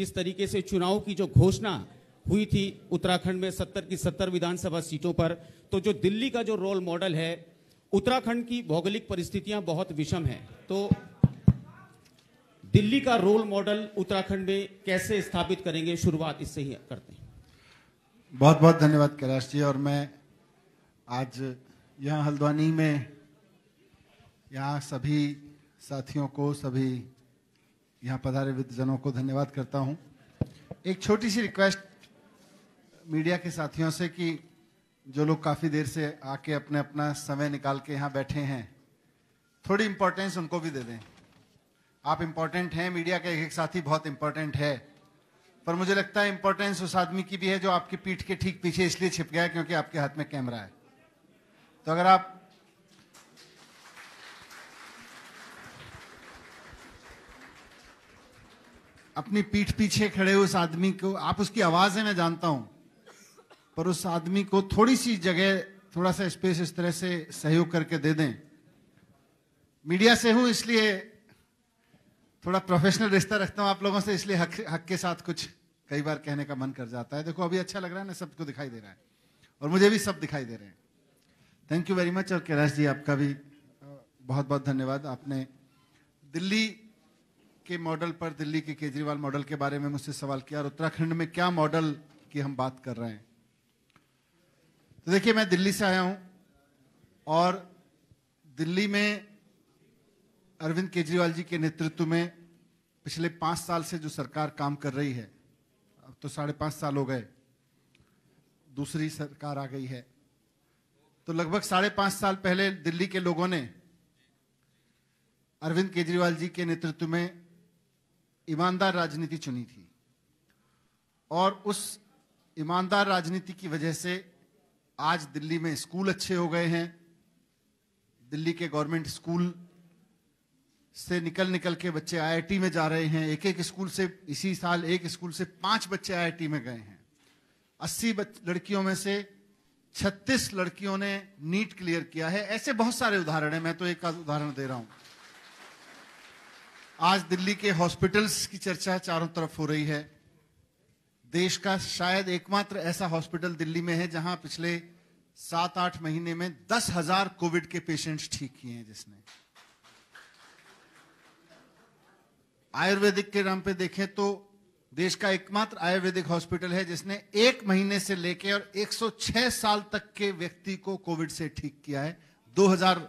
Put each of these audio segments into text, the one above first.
जिस तरीके से चुनाव की जो घोषणा हुई थी उत्तराखंड में सत्तर की सत्तर विधानसभा सीटों पर तो जो दिल्ली का जो रोल मॉडल है उत्तराखंड की भौगोलिक परिस्थितियां बहुत विषम है तो दिल्ली का रोल मॉडल उत्तराखंड में कैसे स्थापित करेंगे शुरुआत इससे ही करते हैं बहुत बहुत धन्यवाद कैलाश जी और मैं आज यहाँ हल्द्वानी में यहाँ सभी साथियों को सभी यहाँ पधारे विद्वजनों को धन्यवाद करता हूँ एक छोटी सी रिक्वेस्ट मीडिया के साथियों से कि जो लोग काफ़ी देर से आके अपने अपना समय निकाल के यहाँ बैठे हैं थोड़ी इम्पोर्टेंस उनको भी दे दें आप इम्पोर्टेंट हैं मीडिया का एक एक साथी बहुत इम्पोर्टेंट है पर मुझे लगता है इम्पोर्टेंस उस आदमी की भी है जो आपकी पीठ के ठीक पीछे इसलिए छिप गया है क्योंकि आपके हाथ में कैमरा है तो अगर आप अपनी पीठ पीछे खड़े उस आदमी को आप उसकी आवाज है मैं जानता हूं पर उस आदमी को थोड़ी सी जगह थोड़ा सा स्पेस इस तरह से सहयोग करके दे दें मीडिया से हूं इसलिए थोड़ा प्रोफेशनल रिश्ता रखता हूं आप लोगों से इसलिए हक हक के साथ कुछ कई बार कहने का मन कर जाता है देखो अभी अच्छा लग रहा है ना सबको दिखाई दे रहा है और मुझे भी सब दिखाई दे रहे हैं थैंक यू वेरी मच और कैलाश जी आपका भी बहुत बहुत धन्यवाद आपने दिल्ली के मॉडल पर दिल्ली के केजरीवाल मॉडल के बारे में मुझसे सवाल किया और उत्तराखंड में क्या मॉडल की हम बात कर रहे हैं तो देखिए मैं दिल्ली से आया हूं और दिल्ली में अरविंद केजरीवाल जी के नेतृत्व में पिछले पांच साल से जो सरकार काम कर रही है अब तो साढ़े पांच साल हो गए दूसरी सरकार आ गई है तो लगभग साढ़े पांच साल पहले दिल्ली के लोगों ने अरविंद केजरीवाल जी के नेतृत्व में ईमानदार राजनीति चुनी थी और उस ईमानदार राजनीति की वजह से आज दिल्ली में स्कूल अच्छे हो गए हैं दिल्ली के गवर्नमेंट स्कूल से निकल निकल के बच्चे आईआईटी में जा रहे हैं एक एक स्कूल से इसी साल एक स्कूल से पांच बच्चे आईआईटी में गए हैं अस्सी लड़कियों में से छत्तीस लड़कियों ने नीट क्लियर किया है ऐसे बहुत सारे उदाहरण है मैं तो एक उदाहरण दे रहा हूं आज दिल्ली के हॉस्पिटल्स की चर्चा चारों तरफ हो रही है देश का शायद एकमात्र ऐसा हॉस्पिटल दिल्ली में है जहां पिछले सात आठ महीने में दस हजार कोविड के पेशेंट्स ठीक किए हैं जिसने आयुर्वेदिक के नाम पे देखें तो देश का एकमात्र आयुर्वेदिक हॉस्पिटल है जिसने एक महीने से लेके और 106 साल तक के व्यक्ति को कोविड से ठीक किया है 2000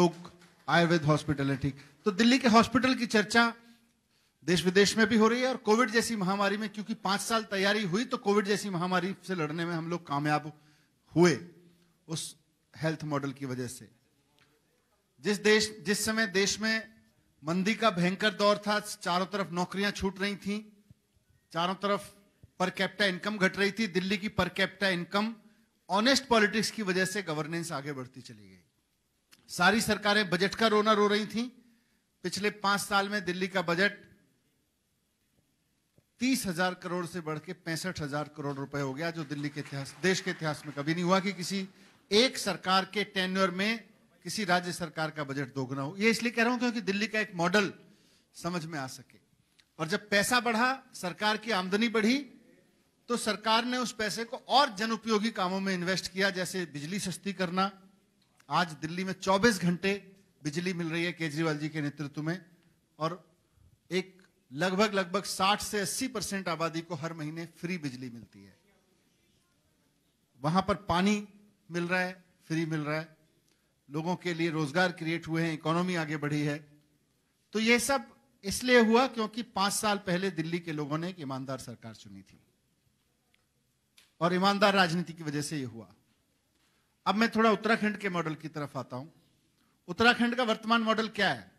लोग आयुर्वेद हॉस्पिटल है ठीक तो दिल्ली के हॉस्पिटल की चर्चा देश विदेश में भी हो रही है और कोविड जैसी महामारी में क्योंकि पांच साल तैयारी हुई तो कोविड जैसी महामारी से लड़ने में हम लोग कामयाब हुए उस हेल्थ मॉडल की वजह से जिस देश जिस समय देश में मंदी का भयंकर दौर था चारों तरफ नौकरियां छूट रही थी चारों तरफ पर कैप्टा इनकम घट रही थी दिल्ली की पर कैप्टा इनकम ऑनेस्ट पॉलिटिक्स की वजह से गवर्नेंस आगे बढ़ती चली गई सारी सरकारें बजट का रोना रो रही थी पिछले पांच साल में दिल्ली का बजट तीस हजार करोड़ से बढ़ के पैंसठ हजार करोड़ रुपए हो गया जो दिल्ली के इतिहास देश के इतिहास में कभी नहीं हुआ कि किसी एक सरकार के टेन्यर में किसी राज्य सरकार का बजट दोगुना हो यह इसलिए कह रहा हूं क्योंकि दिल्ली का एक मॉडल समझ में आ सके और जब पैसा बढ़ा सरकार की आमदनी बढ़ी तो सरकार ने उस पैसे को और उपयोगी कामों में इन्वेस्ट किया जैसे बिजली सस्ती करना आज दिल्ली में 24 घंटे बिजली मिल रही है केजरीवाल जी के नेतृत्व में और एक लगभग लगभग 60 से 80 परसेंट आबादी को हर महीने फ्री बिजली मिलती है वहां पर पानी मिल रहा है फ्री मिल रहा है लोगों के लिए रोजगार क्रिएट हुए हैं इकोनॉमी आगे बढ़ी है तो यह सब इसलिए हुआ क्योंकि पांच साल पहले दिल्ली के लोगों ने एक ईमानदार सरकार चुनी थी और ईमानदार राजनीति की वजह से यह हुआ अब मैं थोड़ा उत्तराखंड के मॉडल की तरफ आता हूं उत्तराखंड का वर्तमान मॉडल क्या है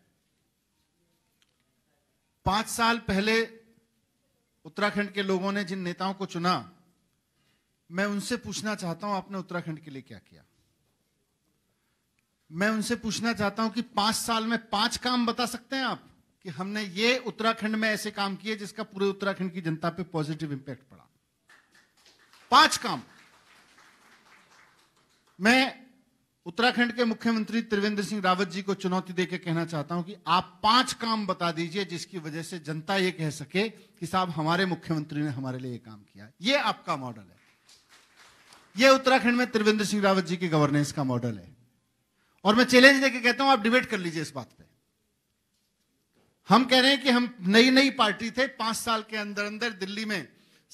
पांच साल पहले उत्तराखंड के लोगों ने जिन नेताओं को चुना मैं उनसे पूछना चाहता हूं आपने उत्तराखंड के लिए क्या किया मैं उनसे पूछना चाहता हूं कि पांच साल में पांच काम बता सकते हैं आप कि हमने ये उत्तराखंड में ऐसे काम किए जिसका पूरे उत्तराखंड की जनता पे पॉजिटिव इंपैक्ट पड़ा पांच काम मैं उत्तराखंड के मुख्यमंत्री त्रिवेंद्र सिंह रावत जी को चुनौती देकर कहना चाहता हूं कि आप पांच काम बता दीजिए जिसकी वजह से जनता ये कह सके कि साहब हमारे मुख्यमंत्री ने हमारे लिए ये काम किया ये आपका मॉडल है ये उत्तराखंड में त्रिवेंद्र सिंह रावत जी के गवर्नेंस का मॉडल है और मैं चैलेंज देकर कहता हूं आप डिबेट कर लीजिए इस बात पर हम कह रहे हैं कि हम नई नई पार्टी थे पांच साल के अंदर अंदर दिल्ली में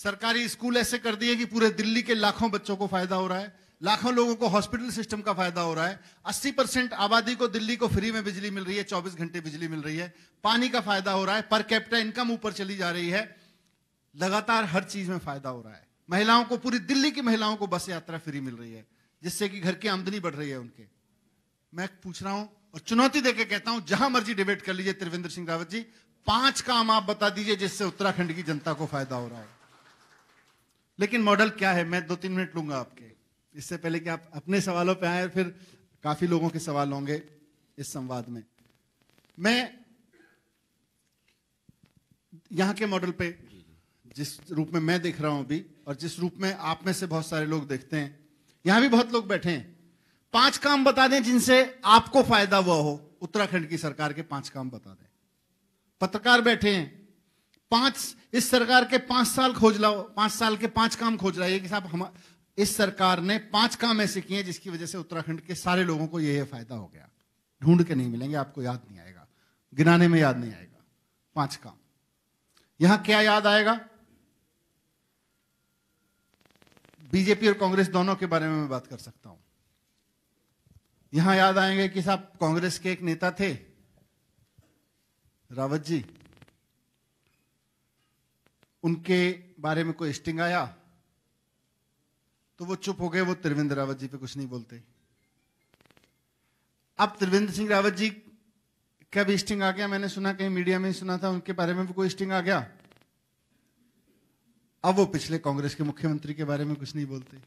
सरकारी स्कूल ऐसे कर दिए कि पूरे दिल्ली के लाखों बच्चों को फायदा हो रहा है लाखों लोगों को हॉस्पिटल सिस्टम का फायदा हो रहा है अस्सी परसेंट आबादी को दिल्ली को फ्री में बिजली मिल रही है चौबीस घंटे बिजली मिल रही है पानी का फायदा हो रहा है पर कैपिटा इनकम ऊपर चली जा रही है लगातार हर चीज में फायदा हो रहा है महिलाओं को पूरी दिल्ली की महिलाओं को बस यात्रा फ्री मिल रही है जिससे कि घर की आमदनी बढ़ रही है उनके मैं पूछ रहा हूं और चुनौती देके कहता हूं जहां मर्जी डिबेट कर लीजिए त्रिवेंद्र सिंह रावत जी पांच काम आप बता दीजिए जिससे उत्तराखंड की जनता को फायदा हो रहा है लेकिन मॉडल क्या है मैं दो तीन मिनट लूंगा आपके इससे पहले कि आप अपने सवालों पे आए फिर काफी लोगों के सवाल होंगे इस संवाद में मैं यहां के मॉडल पे जिस रूप में मैं देख रहा हूं अभी और जिस रूप में आप में से बहुत सारे लोग देखते हैं यहां भी बहुत लोग बैठे हैं पांच काम बता दें जिनसे आपको फायदा हुआ हो उत्तराखंड की सरकार के पांच काम बता दें पत्रकार बैठे हैं पांच इस सरकार के पांच साल खोज लाओ पांच साल के पांच काम खोज रहा है कि साहब हम इस सरकार ने पांच काम ऐसे किए जिसकी वजह से उत्तराखंड के सारे लोगों को यह फायदा हो गया ढूंढ के नहीं मिलेंगे आपको याद नहीं आएगा गिनाने में याद नहीं आएगा पांच काम यहां क्या याद आएगा बीजेपी और कांग्रेस दोनों के बारे में मैं बात कर सकता हूं यहां याद आएंगे कि साहब कांग्रेस के एक नेता थे रावत जी उनके बारे में कोई स्टिंग आया तो वो चुप हो गए वो त्रिवेंद्र रावत जी पे कुछ नहीं बोलते अब त्रिवेंद्र सिंह रावत जी का भी स्टिंग आ गया मैंने सुना कहीं मीडिया में सुना था उनके बारे में भी कोई स्टिंग आ गया अब वो पिछले कांग्रेस के मुख्यमंत्री के बारे में कुछ नहीं बोलते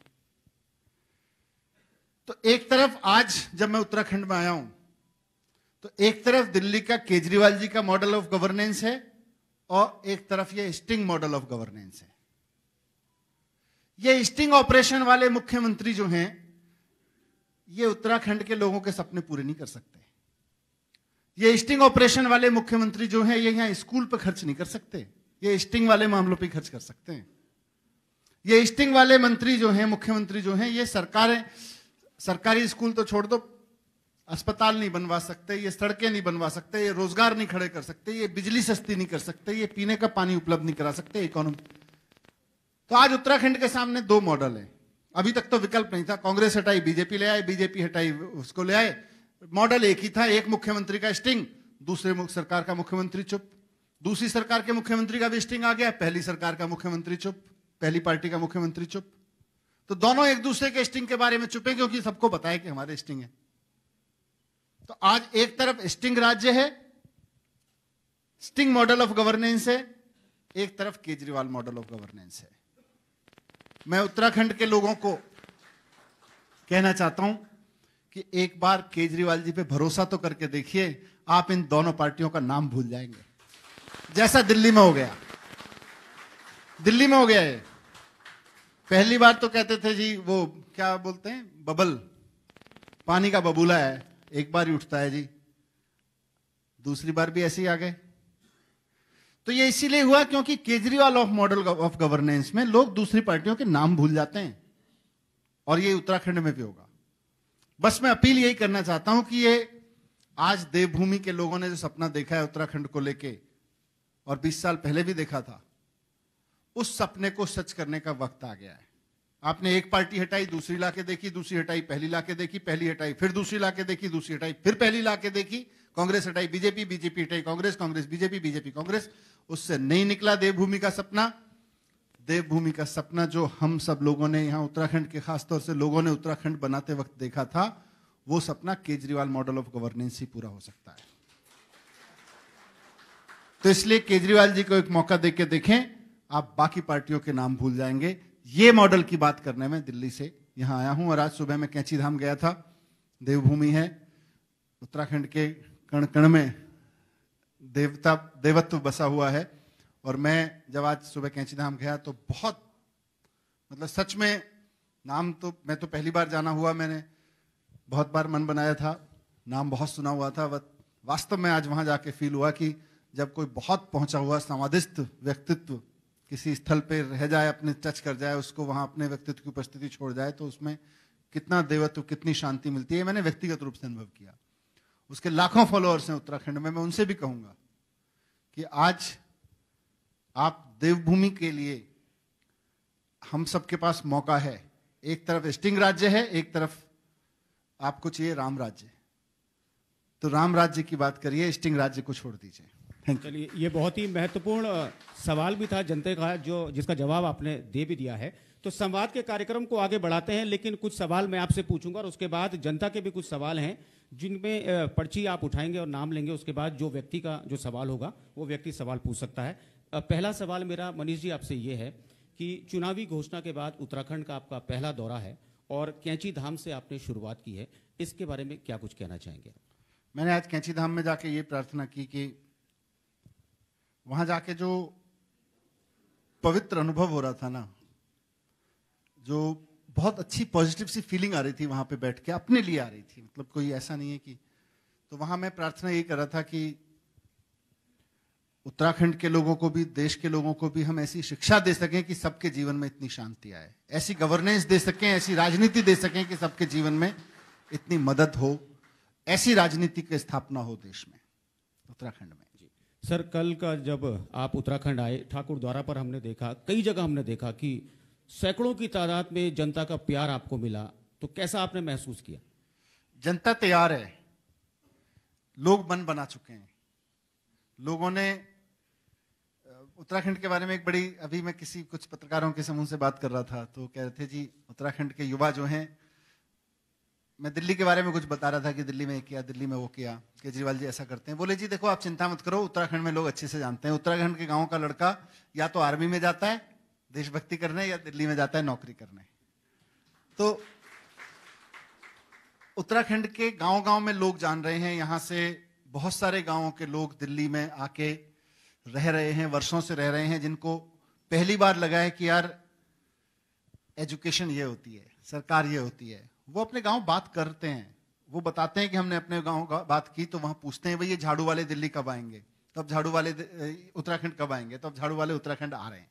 तो एक तरफ आज जब मैं उत्तराखंड में आया हूं तो एक तरफ दिल्ली का केजरीवाल जी का मॉडल ऑफ गवर्नेंस है और एक तरफ ये स्टिंग मॉडल ऑफ गवर्नेंस है ये स्टिंग ऑपरेशन वाले मुख्यमंत्री जो हैं ये उत्तराखंड के लोगों के सपने पूरे नहीं कर सकते ये स्टिंग ऑपरेशन वाले मुख्यमंत्री जो हैं ये यहां स्कूल पर खर्च नहीं कर सकते ये स्टिंग वाले मामलों पर खर्च कर सकते हैं ये स्टिंग वाले मंत्री जो हैं मुख्यमंत्री जो हैं ये सरकारें सरकारी स्कूल तो छोड़ दो अस्पताल नहीं बनवा सकते ये सड़कें नहीं बनवा सकते ये रोजगार नहीं खड़े कर सकते ये बिजली सस्ती नहीं कर सकते ये पीने का पानी उपलब्ध नहीं करा सकते इकोनॉमी तो आज उत्तराखंड के सामने दो मॉडल है अभी तक तो विकल्प नहीं था कांग्रेस हटाई बीजेपी ले आए बीजेपी हटाई उसको ले आए मॉडल एक ही था एक मुख्यमंत्री का स्टिंग दूसरे सरकार का मुख्यमंत्री चुप दूसरी सरकार के मुख्यमंत्री का भी स्टिंग आ गया पहली सरकार का मुख्यमंत्री चुप पहली पार्टी का मुख्यमंत्री चुप तो दोनों एक दूसरे के स्टिंग के बारे में चुपे क्योंकि सबको बताया कि हमारे स्टिंग है तो आज एक तरफ स्टिंग राज्य है स्टिंग मॉडल ऑफ गवर्नेंस है एक तरफ केजरीवाल मॉडल ऑफ गवर्नेंस है मैं उत्तराखंड के लोगों को कहना चाहता हूं कि एक बार केजरीवाल जी पे भरोसा तो करके देखिए आप इन दोनों पार्टियों का नाम भूल जाएंगे जैसा दिल्ली में हो गया दिल्ली में हो गया है पहली बार तो कहते थे जी वो क्या बोलते हैं बबल पानी का बबूला है एक बार ही उठता है जी दूसरी बार भी ऐसे ही आ गए तो ये इसीलिए हुआ क्योंकि Kejriwal of model of governance में लोग दूसरी पार्टियों के नाम भूल जाते हैं और ये उत्तराखंड में भी होगा बस मैं अपील यही करना चाहता हूं कि ये आज देवभूमि के लोगों ने जो सपना देखा है उत्तराखंड को लेके और 20 साल पहले भी देखा था उस सपने को सच करने का वक्त आ गया है आपने एक पार्टी हटाई दूसरी लाके देखी दूसरी हटाई पहली लाके देखी पहली हटाई फिर दूसरी लाके देखी दूसरी हटाई फिर पहली लाके देखी कांग्रेस हटाई बीजेपी बीजेपी हटाई कांग्रेस कांग्रेस बीजेपी बीजेपी कांग्रेस उससे नहीं निकला देवभूमि का सपना देवभूमि का सपना जो हम सब लोगों ने यहां उत्तराखंड के खासतौर से लोगों ने उत्तराखंड बनाते वक्त देखा था वो सपना केजरीवाल मॉडल ऑफ गवर्नेंस ही पूरा हो सकता है तो इसलिए केजरीवाल जी को एक मौका दे के देखें आप बाकी पार्टियों के नाम भूल जाएंगे ये मॉडल की बात करने में दिल्ली से यहां आया हूं और आज सुबह मैं कैंची धाम गया था देवभूमि है उत्तराखंड के कण कण में देवता देवत्व बसा हुआ है और मैं जब आज सुबह कैंची धाम गया तो बहुत मतलब सच में नाम तो मैं तो पहली बार जाना हुआ मैंने बहुत बार मन बनाया था नाम बहुत सुना हुआ था वास्तव में आज वहां जाके फील हुआ कि जब कोई बहुत पहुंचा हुआ समाधिस्थ व्यक्तित्व किसी स्थल पर रह जाए अपने टच कर जाए उसको वहां अपने व्यक्तित्व की उपस्थिति छोड़ जाए तो उसमें कितना देवत्व कितनी शांति मिलती है मैंने व्यक्तिगत रूप से अनुभव किया उसके लाखों फॉलोअर्स हैं उत्तराखंड में मैं उनसे भी कहूंगा कि आज आप देवभूमि के लिए हम सबके पास मौका है एक तरफ स्टिंग राज्य है एक तरफ आपको चाहिए राम राज्य तो राम राज्य की बात करिए स्टिंग राज्य को छोड़ दीजिए चलिए ये बहुत ही महत्वपूर्ण सवाल भी था जनता का जो जिसका जवाब आपने दे भी दिया है तो संवाद के कार्यक्रम को आगे बढ़ाते हैं लेकिन कुछ सवाल मैं आपसे पूछूंगा और उसके बाद जनता के भी कुछ सवाल हैं जिनमें पर्ची आप उठाएंगे और नाम लेंगे उसके बाद जो व्यक्ति का जो सवाल होगा वो व्यक्ति सवाल पूछ सकता है पहला सवाल मेरा मनीष जी आपसे ये है कि चुनावी घोषणा के बाद उत्तराखंड का आपका पहला दौरा है और कैंची धाम से आपने शुरुआत की है इसके बारे में क्या कुछ कहना चाहेंगे मैंने आज कैंची धाम में जाके ये प्रार्थना की कि वहां जाके जो पवित्र अनुभव हो रहा था ना जो बहुत अच्छी पॉजिटिव सी फीलिंग आ रही थी वहां पे बैठ के अपने लिए आ रही थी मतलब कोई ऐसा नहीं है कि तो वहां मैं प्रार्थना ये कर रहा था कि उत्तराखंड के लोगों को भी देश के लोगों को भी हम ऐसी शिक्षा दे सकें कि सबके जीवन में इतनी शांति आए ऐसी गवर्नेंस दे सकें ऐसी राजनीति दे सकें कि सबके जीवन में इतनी मदद हो ऐसी राजनीति की स्थापना हो देश में उत्तराखंड में सर कल का जब आप उत्तराखंड आए ठाकुर द्वारा पर हमने देखा कई जगह हमने देखा कि सैकड़ों की तादाद में जनता का प्यार आपको मिला तो कैसा आपने महसूस किया जनता तैयार है लोग मन बना चुके हैं लोगों ने उत्तराखंड के बारे में एक बड़ी अभी मैं किसी कुछ पत्रकारों के समूह से बात कर रहा था तो कह रहे थे जी उत्तराखंड के युवा जो हैं मैं दिल्ली के बारे में कुछ बता रहा था कि दिल्ली में किया दिल्ली में वो किया केजरीवाल जी ऐसा करते हैं बोले जी देखो आप चिंता मत करो उत्तराखंड में लोग अच्छे से जानते हैं उत्तराखंड के गाँव का लड़का या तो आर्मी में जाता है देशभक्ति करने या दिल्ली में जाता है नौकरी करने तो उत्तराखंड के गांव गांव में लोग जान रहे हैं यहां से बहुत सारे गांवों के लोग दिल्ली में आके रह रहे हैं वर्षों से रह रहे हैं जिनको पहली बार लगा है कि यार एजुकेशन ये होती है सरकार ये होती है वो अपने गांव बात करते हैं वो बताते हैं कि हमने अपने गांव का बात की तो वहां पूछते हैं भाई ये झाड़ू वाले दिल्ली कब आएंगे तब तो झाड़ू वाले उत्तराखंड कब आएंगे तब तो झाड़ू वाले उत्तराखंड आ रहे हैं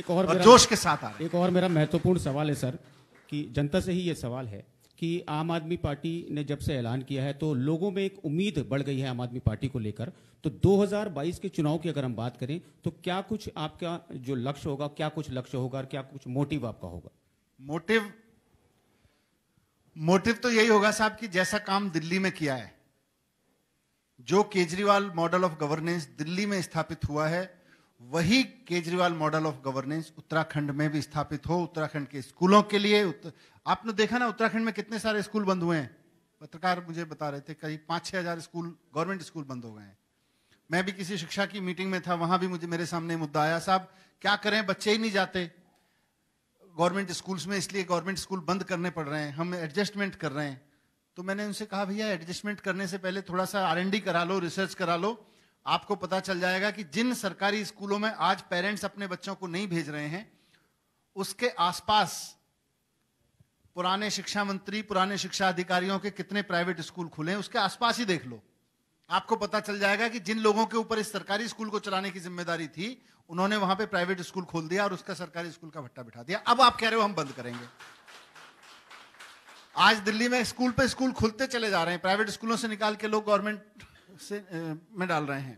एक और, और जोश के साथ आ रहे एक और मेरा महत्वपूर्ण सवाल है सर कि जनता से ही ये सवाल है कि आम आदमी पार्टी ने जब से ऐलान किया है तो लोगों में एक उम्मीद बढ़ गई है आम आदमी पार्टी को लेकर तो 2022 के चुनाव की अगर हम बात करें तो क्या कुछ आपका जो लक्ष्य होगा क्या कुछ लक्ष्य होगा और क्या कुछ मोटिव आपका होगा मोटिव मोटिव तो यही होगा साहब कि जैसा काम दिल्ली में किया है जो Kejriwal model of governance Delhi में स्थापित हुआ है वही Kejriwal model of governance Uttarakhand में भी स्थापित हो उत्तराखंड के स्कूलों के लिए उत... आपने देखा ना उत्तराखंड में कितने सारे स्कूल बंद हुए हैं पत्रकार मुझे बता रहे थे करीब पांच छह हज़ार स्कूल गवर्नमेंट स्कूल बंद हो गए हैं मैं भी किसी शिक्षा की मीटिंग में था वहां भी मुझे मेरे सामने मुद्दा आया साहब क्या करें बच्चे ही नहीं जाते गवर्नमेंट स्कूल्स में इसलिए गवर्नमेंट स्कूल बंद करने पड़ रहे हैं हम एडजस्टमेंट कर रहे हैं तो मैंने उनसे कहा भैया एडजस्टमेंट करने से पहले थोड़ा सा आर करा लो रिसर्च करा लो आपको पता चल जाएगा कि जिन सरकारी स्कूलों में आज पेरेंट्स अपने बच्चों को नहीं भेज रहे हैं उसके आसपास पुराने शिक्षा मंत्री पुराने शिक्षा अधिकारियों के कितने प्राइवेट स्कूल खुले हैं उसके आसपास ही देख लो आपको पता चल जाएगा कि जिन लोगों के ऊपर इस सरकारी स्कूल को चलाने की जिम्मेदारी थी उन्होंने वहां पे प्राइवेट स्कूल खोल दिया और उसका सरकारी स्कूल का भट्टा बिठा दिया अब आप कह रहे हो हम बंद करेंगे आज दिल्ली में स्कूल पे स्कूल खुलते चले जा रहे हैं प्राइवेट स्कूलों से निकाल के लोग गवर्नमेंट से में डाल रहे हैं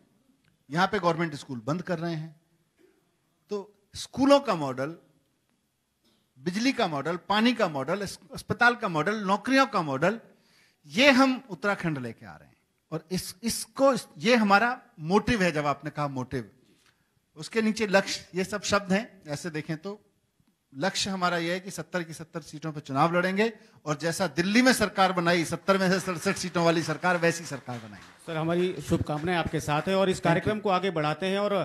यहाँ पे गवर्नमेंट स्कूल बंद कर रहे हैं तो स्कूलों का मॉडल बिजली का मॉडल पानी का मॉडल अस्पताल का मॉडल नौकरियों का मॉडल ये हम उत्तराखंड लेके आ रहे हैं और इस इसको ये हमारा मोटिव है जब आपने कहा मोटिव उसके नीचे लक्ष्य ये सब शब्द हैं ऐसे देखें तो लक्ष्य हमारा यह है कि सत्तर की सत्तर सीटों पर चुनाव लड़ेंगे और जैसा दिल्ली में सरकार बनाई सत्तर में से सड़सठ सीटों वाली सरकार वैसी सरकार बनाई सर हमारी शुभकामनाएं आपके साथ है और इस कार्यक्रम को आगे बढ़ाते हैं और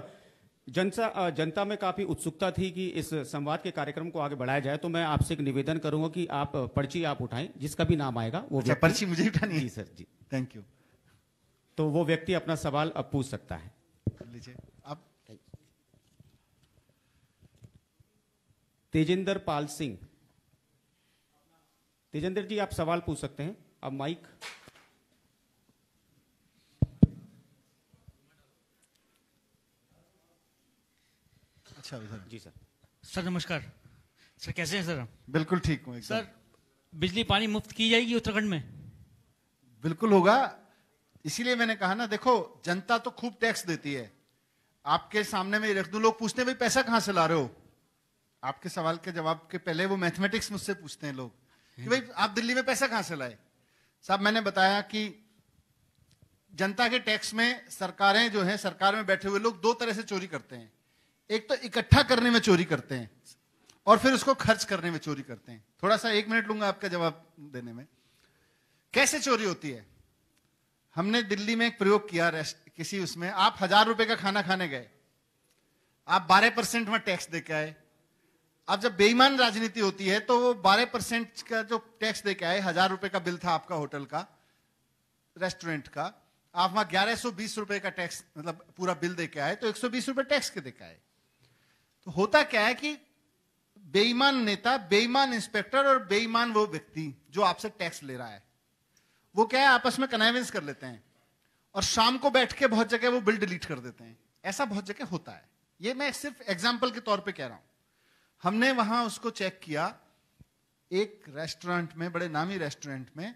जनता जनता में काफ़ी उत्सुकता थी कि इस संवाद के कार्यक्रम को आगे बढ़ाया जाए तो मैं आपसे एक निवेदन करूंगा कि आप पर्ची आप उठाएं जिसका भी नाम आएगा वो अच्छा, पर्ची मुझे उठानी है सर जी थैंक यू तो वो व्यक्ति अपना सवाल अब पूछ सकता है तेजेंद्र पाल सिंह तेजेंद्र जी आप सवाल पूछ सकते हैं अब माइक अच्छा सर जी सर सर नमस्कार सर कैसे हैं सर बिल्कुल ठीक हूँ सर बिजली पानी मुफ्त की जाएगी उत्तराखंड में बिल्कुल होगा इसीलिए मैंने कहा ना देखो जनता तो खूब टैक्स देती है आपके सामने में रख दू लोग पूछते भाई पैसा कहाँ से ला रहे हो आपके सवाल के जवाब के पहले वो मैथमेटिक्स मुझसे पूछते हैं लोग कि भाई हम्म। आप दिल्ली में पैसा कहां से लाए साहब मैंने बताया कि जनता के टैक्स में सरकारें जो है सरकार में बैठे हुए लोग दो तरह से चोरी करते हैं एक तो इकट्ठा करने में चोरी करते हैं और फिर उसको खर्च करने में चोरी करते हैं थोड़ा सा एक मिनट लूंगा आपका जवाब देने में कैसे चोरी होती है हमने दिल्ली में एक प्रयोग किया किसी उसमें आप हजार रुपए का खाना खाने गए आप बारह परसेंट में टैक्स देके आए अब जब बेईमान राजनीति होती है तो वो बारह परसेंट का जो टैक्स दे के आए हजार रुपए का बिल था आपका होटल का रेस्टोरेंट का आप वहां ग्यारह सौ बीस रुपए का टैक्स मतलब पूरा बिल दे के आए तो एक सौ बीस रुपए टैक्स के दे के आए तो होता क्या है कि बेईमान नेता बेईमान इंस्पेक्टर और बेईमान वो व्यक्ति जो आपसे टैक्स ले रहा है वो क्या है आपस में कन्वेंस कर लेते हैं और शाम को बैठ के बहुत जगह वो बिल डिलीट कर देते हैं ऐसा बहुत जगह होता है ये मैं सिर्फ एग्जाम्पल के तौर पर कह रहा हूं हमने वहां उसको चेक किया एक रेस्टोरेंट में बड़े नामी रेस्टोरेंट में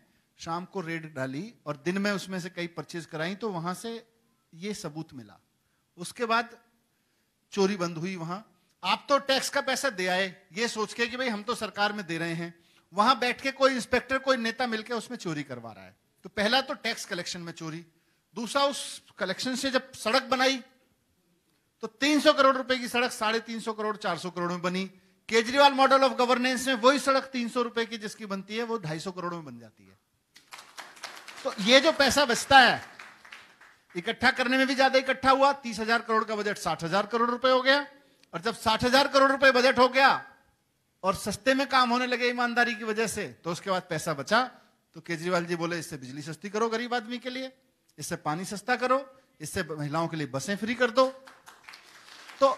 शाम को रेड डाली और दिन में उसमें से कई परचेज कराई तो वहां से ये सबूत मिला उसके बाद चोरी बंद हुई वहां आप तो टैक्स का पैसा दे आए ये सोच के कि भाई हम तो सरकार में दे रहे हैं वहां बैठ के कोई इंस्पेक्टर कोई नेता मिलकर उसमें चोरी करवा रहा है तो पहला तो टैक्स कलेक्शन में चोरी दूसरा उस कलेक्शन से जब सड़क बनाई तो 300 करोड़ रुपए की सड़क साढ़े तीन करोड़ 400 करोड़ में बनी केजरीवाल मॉडल ऑफ गवर्नेंस में वही सड़क 300 रुपए की जिसकी बनती है वो 250 करोड़ में बन जाती है तो ये जो पैसा बचता है इकट्ठा करने में भी ज्यादा इकट्ठा हुआ तीस करोड़ का बजट साठ हजार करोड़ रुपए हो गया और जब साठ हजार करोड़ रुपए बजट हो गया और सस्ते में काम होने लगे ईमानदारी की वजह से तो उसके बाद पैसा बचा तो केजरीवाल जी बोले इससे बिजली सस्ती करो गरीब आदमी के लिए इससे पानी सस्ता करो इससे महिलाओं के लिए बसें फ्री कर दो तो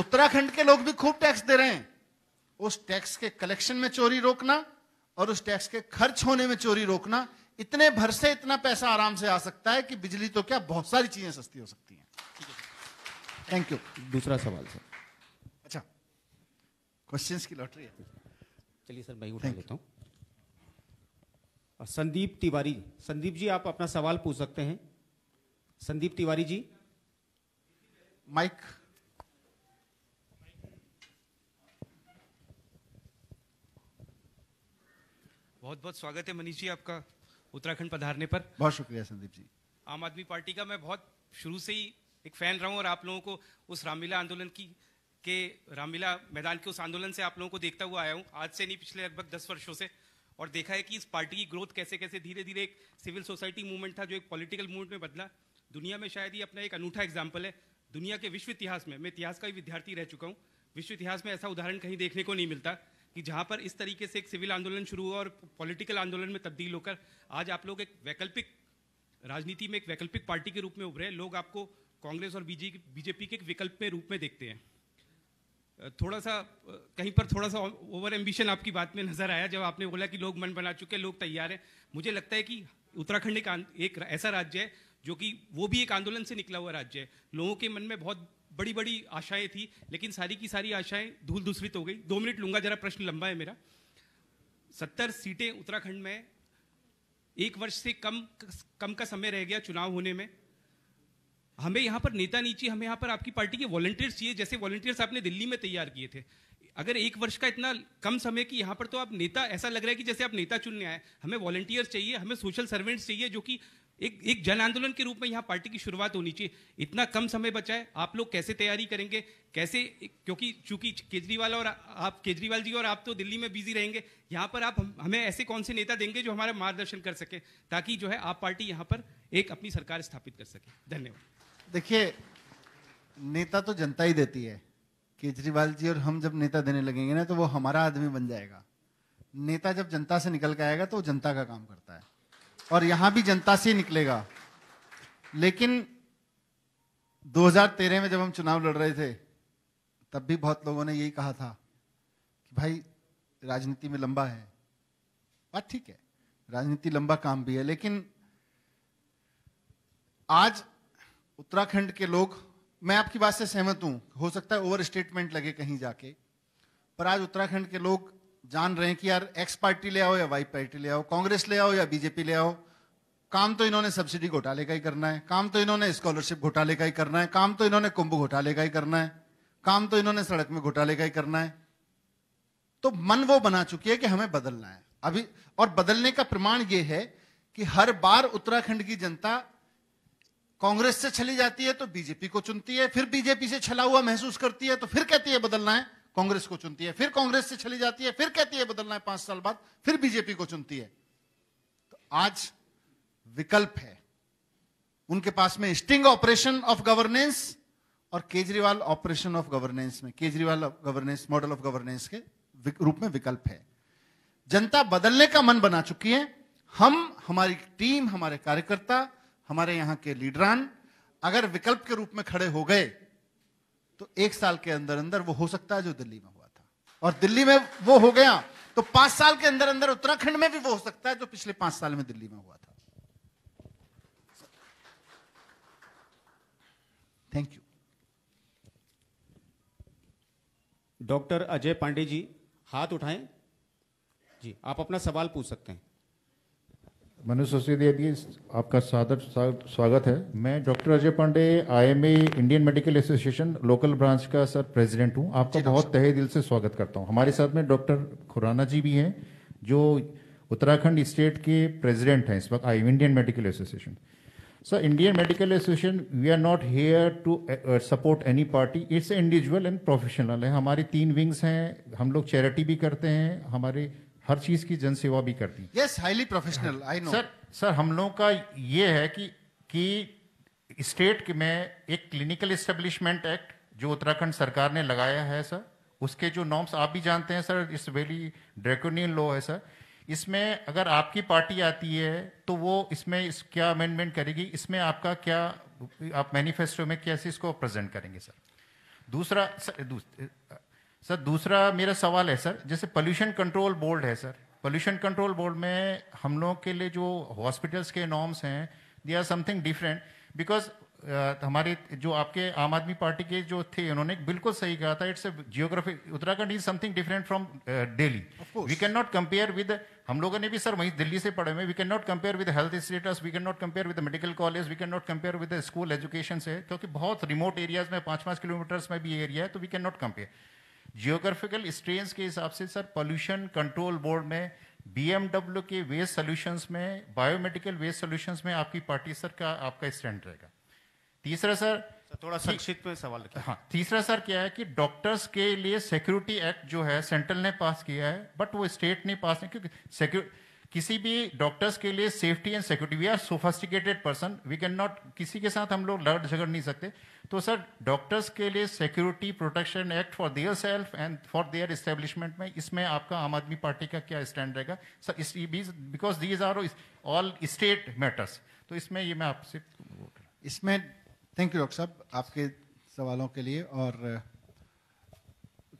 उत्तराखंड के लोग भी खूब टैक्स दे रहे हैं उस टैक्स के कलेक्शन में चोरी रोकना और उस टैक्स के खर्च होने में चोरी रोकना इतने भर से इतना पैसा आराम से आ सकता है कि बिजली तो क्या बहुत सारी चीजें सस्ती हो सकती हैं थैंक यू दूसरा सवाल सर अच्छा क्वेश्चंस की लॉटरी है चलिए सर मैं उठा लेता हूँ संदीप तिवारी संदीप जी आप अपना सवाल पूछ सकते हैं संदीप तिवारी जी माइक बहुत बहुत स्वागत है मनीष जी आपका उत्तराखंड पधारने पर बहुत शुक्रिया संदीप जी आम आदमी पार्टी का मैं बहुत शुरू से ही एक फ़ैन रहा हूँ और आप लोगों को उस रामलीला आंदोलन की के रामलीला मैदान के उस आंदोलन से आप लोगों को देखता हुआ आया हूँ आज से नहीं पिछले लगभग दस वर्षों से और देखा है कि इस पार्टी की ग्रोथ कैसे कैसे धीरे धीरे एक सिविल सोसाइटी मूवमेंट था जो एक पॉलिटिकल मूवमेंट में बदला दुनिया में शायद ही अपना एक अनूठा एग्जाम्पल है दुनिया के विश्व इतिहास में मैं इतिहास का ही विद्यार्थी रह चुका हूँ विश्व इतिहास में ऐसा उदाहरण कहीं देखने को नहीं मिलता कि जहाँ पर इस तरीके से एक सिविल आंदोलन शुरू हुआ और पॉलिटिकल आंदोलन में तब्दील होकर आज आप लोग एक वैकल्पिक राजनीति में एक वैकल्पिक पार्टी के रूप में उभरे लोग आपको कांग्रेस और बीजेपी के एक विकल्प में रूप में देखते हैं थोड़ा सा कहीं पर थोड़ा सा ओवर एम्बिशन आपकी बात में नजर आया जब आपने बोला कि लोग मन बना चुके लोग तैयार हैं मुझे लगता है कि उत्तराखंड एक, एक ऐसा राज्य है जो कि वो भी एक आंदोलन से निकला हुआ राज्य है लोगों के मन में बहुत बड़ी बड़ी आशाएं थी लेकिन सारी की सारी आशाएं धूल दूसरी हो गई दो मिनट लूंगा जरा प्रश्न लंबा है मेरा सत्तर सीटें उत्तराखंड में एक वर्ष से कम कम का समय रह गया चुनाव होने में हमें यहां पर नेता नीचे हमें यहां पर आपकी पार्टी के वॉलंटियर्स चाहिए जैसे वॉलंटियर्स आपने दिल्ली में तैयार किए थे अगर एक वर्ष का इतना कम समय कि यहाँ पर तो आप नेता ऐसा लग रहा है कि जैसे आप नेता चुनने आए हमें वॉलंटियर्स चाहिए हमें सोशल सर्वेंट्स चाहिए जो कि एक एक जन आंदोलन के रूप में यहाँ पार्टी की शुरुआत होनी चाहिए इतना कम समय बचा है आप लोग कैसे तैयारी करेंगे कैसे क्योंकि चूंकि केजरीवाल और आप केजरीवाल जी और आप तो दिल्ली में बिजी रहेंगे यहाँ पर आप हमें ऐसे कौन से नेता देंगे जो हमारा मार्गदर्शन कर सके ताकि जो है आप पार्टी यहाँ पर एक अपनी सरकार स्थापित कर सके धन्यवाद देखिए नेता तो जनता ही देती है केजरीवाल जी और हम जब नेता देने लगेंगे ना तो वो हमारा आदमी बन जाएगा नेता जब जनता से निकल के आएगा तो वो जनता का काम करता है और यहां भी जनता से ही निकलेगा लेकिन 2013 में जब हम चुनाव लड़ रहे थे तब भी बहुत लोगों ने यही कहा था कि भाई राजनीति में लंबा है बात ठीक है राजनीति लंबा काम भी है लेकिन आज उत्तराखंड के लोग मैं आपकी बात से सहमत हूं हो सकता है ओवर स्टेटमेंट लगे कहीं जाके पर आज उत्तराखंड के लोग जान रहे हैं कि यार एक्स पार्टी ले आओ या वाई पार्टी ले आओ कांग्रेस ले आओ या बीजेपी ले आओ काम तो इन्होंने सब्सिडी घोटाले का ही करना है काम तो इन्होंने स्कॉलरशिप घोटाले का ही करना है काम तो इन्होंने कुंभ घोटाले का ही करना है काम तो इन्होंने सड़क में घोटाले का ही करना है तो मन वो बना चुकी है कि हमें बदलना है अभी और बदलने का प्रमाण यह है कि हर बार उत्तराखंड की जनता कांग्रेस से चली जाती है तो बीजेपी को चुनती है फिर बीजेपी से छला हुआ महसूस करती है तो फिर कहती है बदलना है कांग्रेस को चुनती है फिर कांग्रेस से चली जाती है फिर कहती है बदलना है पांच साल बाद फिर बीजेपी को चुनती है तो आज विकल्प है उनके पास में स्टिंग ऑपरेशन ऑफ गवर्नेंस और केजरीवाल ऑपरेशन ऑफ गवर्नेंस में Kejriwal governance model of governance के रूप में विकल्प है जनता बदलने का मन बना चुकी है हम हमारी टीम हमारे कार्यकर्ता हमारे यहां के लीडरान अगर विकल्प के रूप में खड़े हो गए तो एक साल के अंदर अंदर वो हो सकता है जो दिल्ली में हुआ था और दिल्ली में वो हो गया तो पांच साल के अंदर अंदर उत्तराखंड में भी वो हो सकता है जो पिछले पांच साल में दिल्ली में हुआ था thank you doctor Ajay Pandey ji हाथ उठाएं जी आप अपना सवाल पूछ सकते हैं मनु सोसीदी आपका सादर स्वागत है मैं doctor Ajay Pandey IMA Indian Medical Association local branch का सर प्रेसिडेंट हूं आपका बहुत तहे दिल से स्वागत करता हूं हमारे साथ में डॉक्टर खुराना जी भी हैं जो उत्तराखंड स्टेट के प्रेसिडेंट हैं इस वक्त I Indian Medical Association sir Indian Medical Association we are not here to support any party it's individual and professional है हमारी तीन विंग्स हैं हम लोग चैरिटी भी करते हैं हमारे हर चीज की जनसेवा भी करती yes highly professional I know sir sir हम लोगों का ये है कि कि स्टेट में एक क्लिनिकल एस्टेब्लिशमेंट एक्ट जो उत्तराखंड सरकार ने लगाया है सर उसके जो नॉर्म्स आप भी जानते हैं सर इस वेली ड्रेकोनियन लॉ है सर इसमें अगर आपकी पार्टी आती है तो वो इसमें इस क्या अमेंडमेंट करेगी इसमें आपका क्या आप मैनिफेस्टो में कैसे इसको प्रेजेंट करेंगे सर दूसरा सर दूसरा, सर दूसरा मेरा सवाल है सर जैसे पोल्यूशन कंट्रोल बोर्ड है सर पोल्यूशन कंट्रोल बोर्ड में हम लोग के लिए जो हॉस्पिटल्स के नॉर्म्स हैं they are something different because हमारे जो आपके आम आदमी पार्टी के जो थे उन्होंने बिल्कुल सही कहा था it's geography Uttarakhand is something different from Delhi we can not compare with हम लोगों ने भी सर वहीं दिल्ली से पढ़े हुए we can not compare with health status we can not compare with medical college we can not compare with school education से क्योंकि बहुत रिमोट एरियाज में पाँच पांच किलोमीटर्स में भी एरिया है तो we can not compare geographical strains के हिसाब से सर पॉल्यूशन कंट्रोल बोर्ड में बीएमडब्ल्यू के वेस्ट सोल्यूशंस में बायोमेडिकल वेस्ट सोल्यूशंस में आपकी पार्टी सर का आपका स्टैंड रहेगा तीसरा सर तो थोड़ा संक्षिप्त में सवाल हाँ तीसरा सर क्या है कि डॉक्टर्स के लिए सिक्योरिटी एक्ट जो है सेंट्रल ने पास किया है बट वो स्टेट ने पास नहीं क्योंकि किसी भी डॉक्टर्स के लिए safety and security we are sophisticated person we can not किसी के साथ हम लोग लड़ झगड़ नहीं सकते तो सर डॉक्टर्स के लिए security protection act for their self and for their establishment में इसमें आपका आम आदमी पार्टी का क्या स्टैंड रहेगा सर इस because these are all state matters तो इसमें ये मैं आपसे इसमें थैंक यू डॉक्टर साहब आपके सवालों के लिए और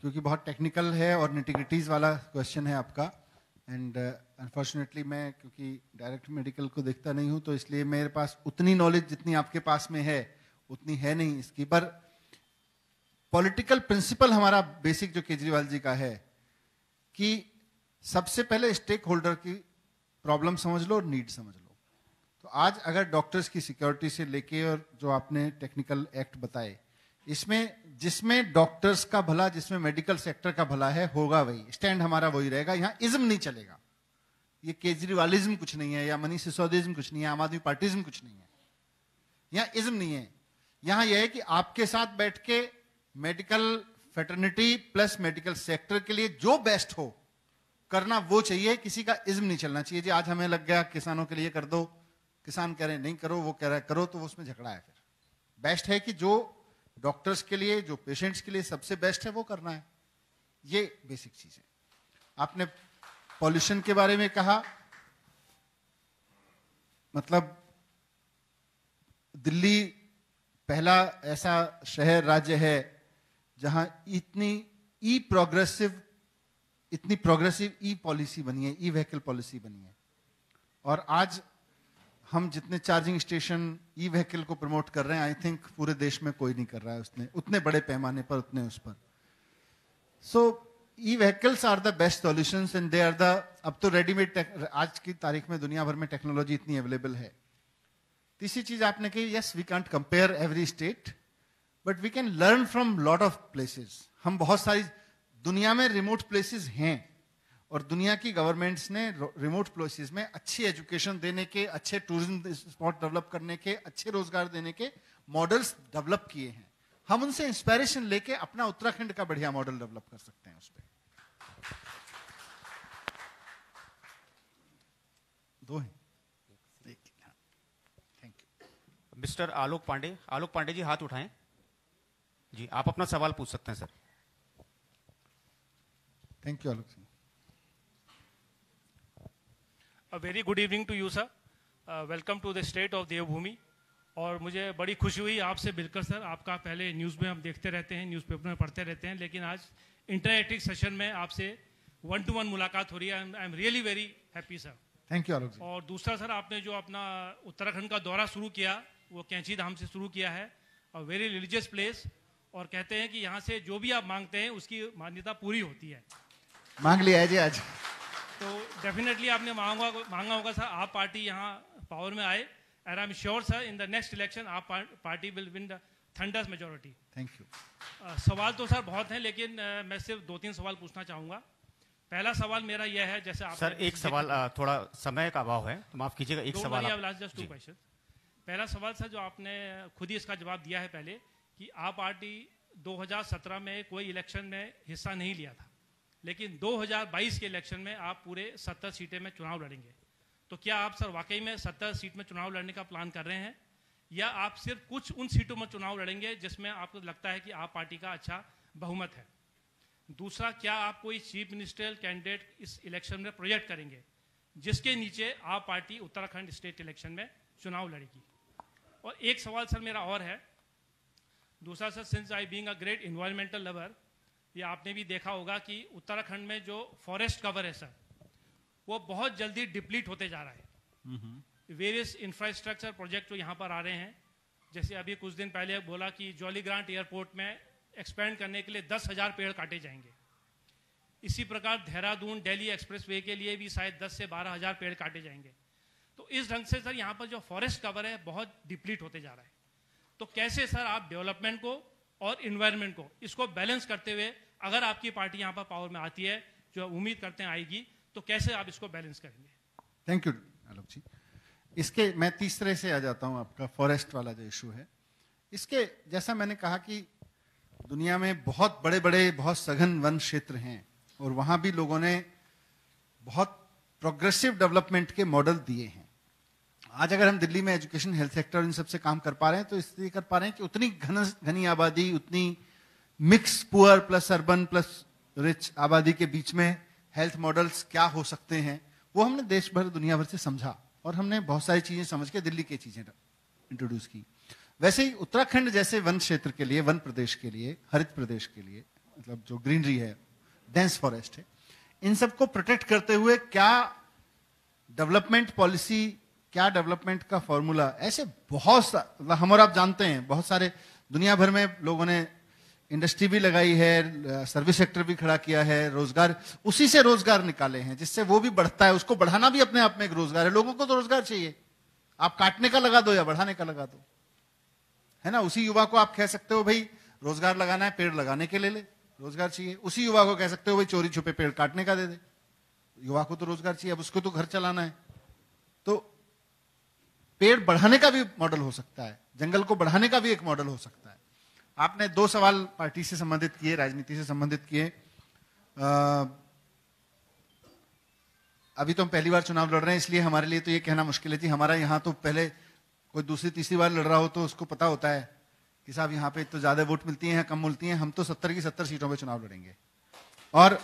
क्योंकि बहुत टेक्निकल है और निटिग्रिटीज़ वाला क्वेश्चन है आपका एंड अनफॉर्चुनेटली मैं क्योंकि डायरेक्ट मेडिकल को देखता नहीं हूँ तो इसलिए मेरे पास उतनी नॉलेज जितनी आपके पास में है उतनी है नहीं इसकी पर पॉलिटिकल प्रिंसिपल हमारा बेसिक जो केजरीवाल जी का है कि सबसे पहले स्टेक होल्डर की प्रॉब्लम समझ लो और नीड समझ लो तो आज अगर डॉक्टर्स की सिक्योरिटी से लेके और जो आपने टेक्निकल एक्ट बताए इसमें जिसमें डॉक्टर्स का भला जिसमें मेडिकल सेक्टर का भला है होगा वही स्टैंड हमारा वही रहेगा यहाँ इज्म नहीं चलेगा ये केजरीवालिज्म कुछ नहीं है या मनीष सिसोदिज्म कुछ नहीं है आम आदमी पार्टीज्म कुछ नहीं है यहाँ इज्म नहीं है यहाँ यह है कि आपके साथ बैठ के medical fraternity plus medical sector के लिए जो बेस्ट हो करना वो चाहिए किसी का इज्म नहीं चलना चाहिए जी आज हमें लग गया किसानों के लिए कर दो किसान कह रहे नहीं करो वो कह रहे करो तो उसमें झगड़ा है फिर बेस्ट है कि जो डॉक्टर्स के लिए जो पेशेंट्स के लिए सबसे बेस्ट है वो करना है ये बेसिक चीज है आपने पॉल्यूशन के बारे में कहा मतलब दिल्ली पहला ऐसा शहर राज्य है जहां इतनी ई प्रोग्रेसिव इतनी प्रोग्रेसिव ई पॉलिसी बनी है ई व्हीकल पॉलिसी बनी है और आज हम जितने चार्जिंग स्टेशन ई व्हीकल को प्रमोट कर रहे हैं आई थिंक पूरे देश में कोई नहीं कर रहा है उसने उतने बड़े पैमाने पर उतने उस पर so so, e vehicles are the best solution and they are the अब तो रेडीमेड आज की तारीख में दुनिया भर में टेक्नोलॉजी इतनी अवेलेबल है तीसरी चीज आपने कही yes we can't compare every state but we can learn from lot of places हम बहुत सारी दुनिया में रिमोट प्लेसेस हैं और दुनिया की गवर्नमेंट्स ने रिमोट प्लेसेस में अच्छी एजुकेशन देने के अच्छे टूरिज्म स्पॉट डेवलप करने के अच्छे रोजगार देने के मॉडल्स डेवलप किए हैं हम उनसे इंस्पायरेशन लेके अपना उत्तराखंड का बढ़िया मॉडल डेवलप कर सकते हैं उस पर दो हैं एक thank you mister Alok Pande Alok Pande ji हाथ उठाएं जी आप अपना सवाल पूछ सकते हैं sir thank you Alok Singh a very good evening to you sir welcome to the state of Devbhoomi और मुझे बड़ी खुशी हुई आपसे मिलकर सर आपका पहले न्यूज़ में हम देखते रहते हैं न्यूज़पेपर में पढ़ते रहते हैं लेकिन आज इंटरनेटिक सेशन में आपसे वन टू वन मुलाकात हो रही है I am really very happy sir thank you Alok और दूसरा सर आपने जो अपना उत्तराखंड का दौरा शुरू किया वो कैंची धाम से शुरू किया है और वेरी रिलीजियस प्लेस और कहते हैं कि यहाँ से जो भी आप मांगते हैं उसकी मान्यता पूरी होती है मांग लिया है जी आज तो डेफिनेटली आपने मांगा मांगा होगा सर आप पार्टी यहाँ पावर में आए and I am sure sir in the next election AAP party will win the thunderous majority thank you सवाल तो सर बहुत हैं लेकिन uh, मैं सिर्फ दो तीन सवाल पूछना चाहूँगा पहला सवाल मेरा यह है जैसे आप सर एक सवाल थोड़ा समय का अभाव है तो माफ कीजिएगा एक सवाल पहला सवाल सर जो आपने खुद ही इसका जवाब दिया है पहले कि आप पार्टी 2017 में कोई इलेक्शन में हिस्सा नहीं लिया था लेकिन 2022 के इलेक्शन में आप पूरे 70 सीटें में चुनाव लड़ेंगे तो क्या आप सर वाकई में 70 सीट में चुनाव लड़ने का प्लान कर रहे हैं या आप सिर्फ कुछ उन सीटों में चुनाव लड़ेंगे जिसमें आपको लगता है कि आप पार्टी का अच्छा बहुमत है दूसरा क्या आप कोई चीफ मिनिस्टर कैंडिडेट इस इलेक्शन में प्रोजेक्ट करेंगे जिसके नीचे आप पार्टी उत्तराखंड स्टेट इलेक्शन में चुनाव लड़ेगी और एक सवाल सर मेरा और है दूसरा sir since I being a great environmental lover ये आपने भी देखा होगा कि उत्तराखंड में जो फॉरेस्ट कवर है सर वो बहुत जल्दी डिप्लीट होते जा रहा है वेरियस इंफ्रास्ट्रक्चर प्रोजेक्ट जो यहाँ पर आ रहे हैं जैसे अभी कुछ दिन पहले बोला कि जॉली ग्रांट एयरपोर्ट में एक्सपेंड करने के लिए दस हज़ार पेड़ काटे जाएंगे इसी प्रकार देहरादून दिल्ली एक्सप्रेसवे के लिए भी शायद दस से बारह हज़ार पेड़ काटे जाएंगे तो इस ढंग से सर यहाँ पर जो फॉरेस्ट कवर है बहुत डिप्लीट होते जा रहा है तो कैसे सर आप डेवलपमेंट को और इन्वायरमेंट को इसको बैलेंस करते हुए अगर आपकी पार्टी यहाँ पर पावर में आती है जो उम्मीद करते हैं आएगी तो कैसे आप इसको बैलेंस करेंगे थैंक यू आलोक जी इसके मैं तीसरे से आ जाता हूँ आपका फॉरेस्ट वाला जो इशू है इसके जैसा मैंने कहा कि दुनिया में बहुत बड़े बड़े बहुत सघन वन क्षेत्र हैं और वहाँ भी लोगों ने बहुत प्रोग्रेसिव डेवलपमेंट के मॉडल दिए हैं आज अगर हम दिल्ली में एजुकेशन हेल्थ सेक्टर इन सबसे काम कर पा रहे हैं तो इसलिए कर पा रहे हैं कि उतनी घन घनी आबादी उतनी mix poor plus urban plus rich आबादी के बीच में हेल्थ मॉडल्स क्या हो सकते हैं वो हमने देश भर दुनिया भर से समझा और हमने बहुत सारी चीज़ें समझ के दिल्ली की चीज़ें इंट्रोड्यूस की वैसे ही उत्तराखंड जैसे वन क्षेत्र के लिए वन प्रदेश के लिए हरित प्रदेश के लिए मतलब जो ग्रीनरी है डेंस फॉरेस्ट है इन सबको प्रोटेक्ट करते हुए क्या डेवलपमेंट पॉलिसी क्या डेवलपमेंट का फॉर्मूला ऐसे बहुत सा मतलब हम और आप जानते हैं बहुत सारे दुनिया भर में लोगों ने इंडस्ट्री भी लगाई है सर्विस सेक्टर भी खड़ा किया है रोजगार उसी से रोजगार निकाले हैं जिससे वो भी बढ़ता है उसको बढ़ाना भी अपने आप में एक रोजगार है लोगों को तो रोजगार चाहिए आप काटने का लगा दो या बढ़ाने का लगा दो है ना उसी युवा को आप कह सकते हो भाई रोजगार लगाना है पेड़ लगाने के ले ले रोजगार चाहिए उसी युवा को कह सकते हो भाई चोरी छुपे पेड़ काटने का दे दे युवा को तो रोजगार चाहिए अब उसको तो घर चलाना है तो पेड़ बढ़ाने का भी मॉडल हो सकता है जंगल को बढ़ाने का भी एक मॉडल हो सकता है आपने दो सवाल पार्टी से संबंधित किए राजनीति से संबंधित किए अभी तो हम पहली बार चुनाव लड़ रहे हैं इसलिए हमारे लिए तो ये कहना मुश्किल है जी हमारा यहाँ तो पहले कोई दूसरी तीसरी बार लड़ रहा हो तो उसको पता होता है कि साहब यहाँ पे तो ज़्यादा वोट मिलती हैं कम मिलती हैं हम तो सत्तर की सत्तर सीटों पर चुनाव लड़ेंगे और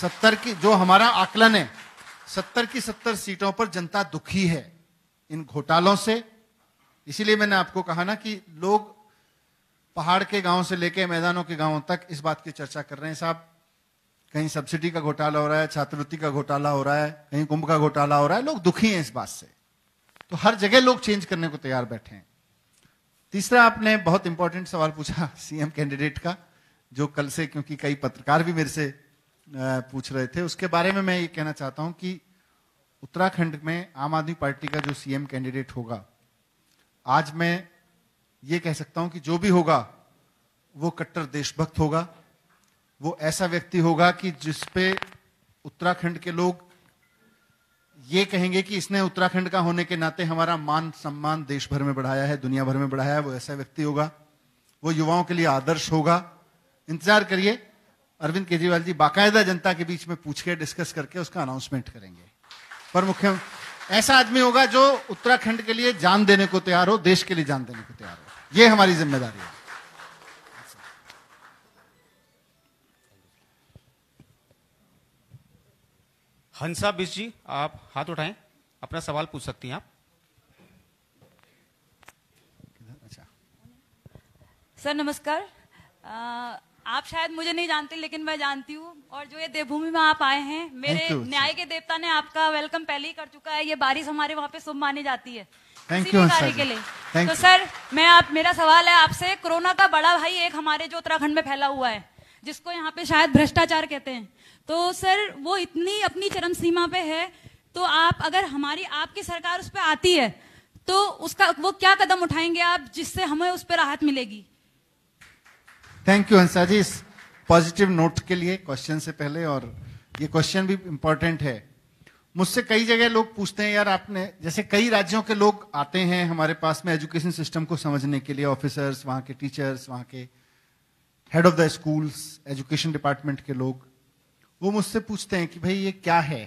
सत्तर की जो हमारा आकलन है सत्तर की सत्तर सीटों पर जनता दुखी है इन घोटालों से इसीलिए मैंने आपको कहा ना कि लोग पहाड़ के गांव से लेके मैदानों के गांवों तक इस बात की चर्चा कर रहे हैं साहब कहीं सब्सिडी का घोटाला हो रहा है छात्रवृत्ति का घोटाला हो रहा है कहीं कुंभ का घोटाला हो रहा है लोग दुखी हैं इस बात से तो हर जगह लोग चेंज करने को तैयार बैठे हैं तीसरा आपने बहुत इंपॉर्टेंट सवाल पूछा सीएम कैंडिडेट का जो कल से क्योंकि कई पत्रकार भी मेरे से पूछ रहे थे उसके बारे में मैं ये कहना चाहता हूं कि उत्तराखंड में आम आदमी पार्टी का जो सीएम कैंडिडेट होगा आज मैं ये कह सकता हूं कि जो भी होगा वो कट्टर देशभक्त होगा वो ऐसा व्यक्ति होगा कि जिसपे उत्तराखंड के लोग ये कहेंगे कि इसने उत्तराखंड का होने के नाते हमारा मान सम्मान देश भर में बढ़ाया है दुनिया भर में बढ़ाया है वो ऐसा व्यक्ति होगा वो युवाओं के लिए आदर्श होगा इंतजार करिए अरविंद केजरीवाल जी बाकायदा जनता के बीच में पूछ के डिस्कस करके उसका अनाउंसमेंट करेंगे पर मुख्य ऐसा आदमी होगा जो उत्तराखंड के लिए जान देने को तैयार हो देश के लिए जान देने को तैयार हो यह हमारी जिम्मेदारी है हंसा बिश जी आप हाथ उठाएं अपना सवाल पूछ सकती हैं आप अच्छा। सर नमस्कार आ, आप शायद मुझे नहीं जानते लेकिन मैं जानती हूँ और जो ये देवभूमि में आप आए हैं मेरे न्याय के देवता ने आपका वेलकम पहले ही कर चुका है ये बारिश हमारे वहाँ पे शुभ मानी जाती है कार्य के लिए Thank तो सर मैं आप मेरा सवाल है आपसे कोरोना का बड़ा भाई एक हमारे जो उत्तराखंड में फैला हुआ है जिसको यहाँ पे शायद भ्रष्टाचार कहते हैं तो सर वो इतनी अपनी चरम सीमा पे है तो आप अगर हमारी आपकी सरकार उस पर आती है तो उसका वो क्या कदम उठाएंगे आप जिससे हमें उस पर राहत मिलेगी थैंक यू हंसा जी इस पॉजिटिव नोट के लिए क्वेश्चन से पहले और ये क्वेश्चन भी इम्पोर्टेंट है मुझसे कई जगह लोग पूछते हैं यार आपने जैसे कई राज्यों के लोग आते हैं हमारे पास में एजुकेशन सिस्टम को समझने के लिए ऑफिसर्स वहाँ के टीचर्स वहाँ के head of the schools education department के लोग वो मुझसे पूछते हैं कि भाई ये क्या है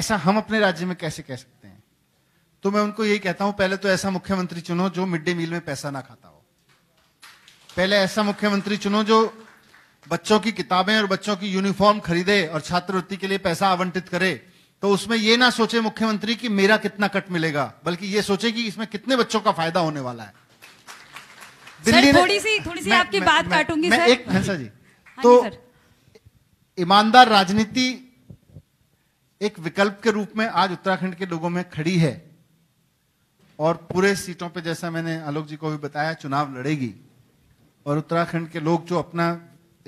ऐसा हम अपने राज्य में कैसे कह सकते हैं तो मैं उनको यही कहता हूं पहले तो ऐसा मुख्यमंत्री चुनो जो मिड डे मील में पैसा ना खाता हो पहले ऐसा मुख्यमंत्री चुनो जो बच्चों की किताबें और बच्चों की यूनिफॉर्म खरीदे और छात्रवृत्ति के लिए पैसा आवंटित करे तो उसमें यह ना सोचे मुख्यमंत्री कि मेरा कितना कट मिलेगा बल्कि ये सोचे कि इसमें कितने बच्चों का फायदा होने वाला है दिल्ली थोड़ी सी थोड़ी सी आपकी बात काटूंगी सर एक हाँ जी तो ईमानदार राजनीति एक विकल्प के रूप में आज उत्तराखंड के लोगों में खड़ी है और पूरे सीटों पे जैसा मैंने आलोक जी को भी बताया चुनाव लड़ेगी और उत्तराखंड के लोग जो अपना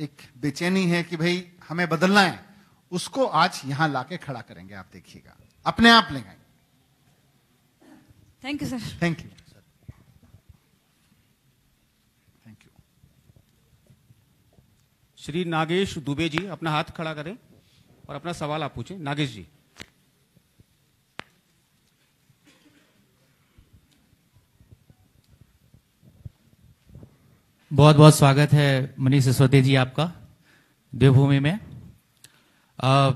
एक बेचैनी है कि भाई हमें बदलना है उसको आज यहां लाके खड़ा करेंगे आप देखिएगा अपने आप लेंगे thank you sir thank you Shri Nagesh Dubey ji अपना हाथ खड़ा करें और अपना सवाल आप पूछें नागेश जी बहुत बहुत स्वागत है मनीष सिसोदिया जी आपका देवभूमि में आ,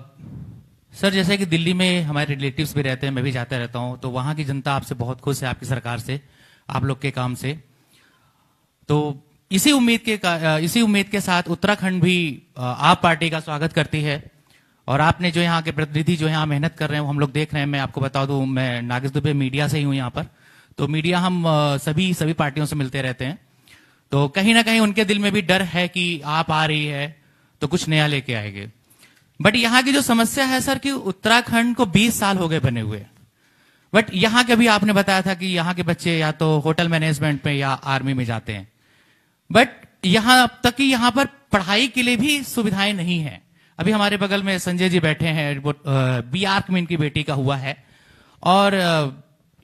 सर जैसे कि दिल्ली में हमारे रिलेटिव्स भी रहते हैं मैं भी जाता रहता हूं तो वहां की जनता आपसे बहुत खुश है आपकी सरकार से आप लोग के काम से तो इसी उम्मीद के इसी उम्मीद के साथ उत्तराखंड भी आप पार्टी का स्वागत करती है और आपने जो यहाँ के प्रतिनिधि जो यहाँ मेहनत कर रहे हैं वो हम लोग देख रहे हैं मैं आपको बता दूं मैं नागेश दुबे मीडिया से ही हूँ यहाँ पर तो मीडिया हम सभी सभी पार्टियों से मिलते रहते हैं तो कहीं ना कहीं उनके दिल में भी डर है कि आप आ रही है तो कुछ नया लेके आएंगे बट यहाँ की जो समस्या है सर कि उत्तराखंड को 20 साल हो गए बने हुए बट यहाँ के भी आपने बताया था कि यहाँ के बच्चे या तो होटल मैनेजमेंट में या आर्मी में जाते हैं बट यहां अब तक ही यहां पर पढ़ाई के लिए भी सुविधाएं नहीं है अभी हमारे बगल में संजय जी बैठे हैं वो बी आर्क में इनकी बेटी का हुआ है और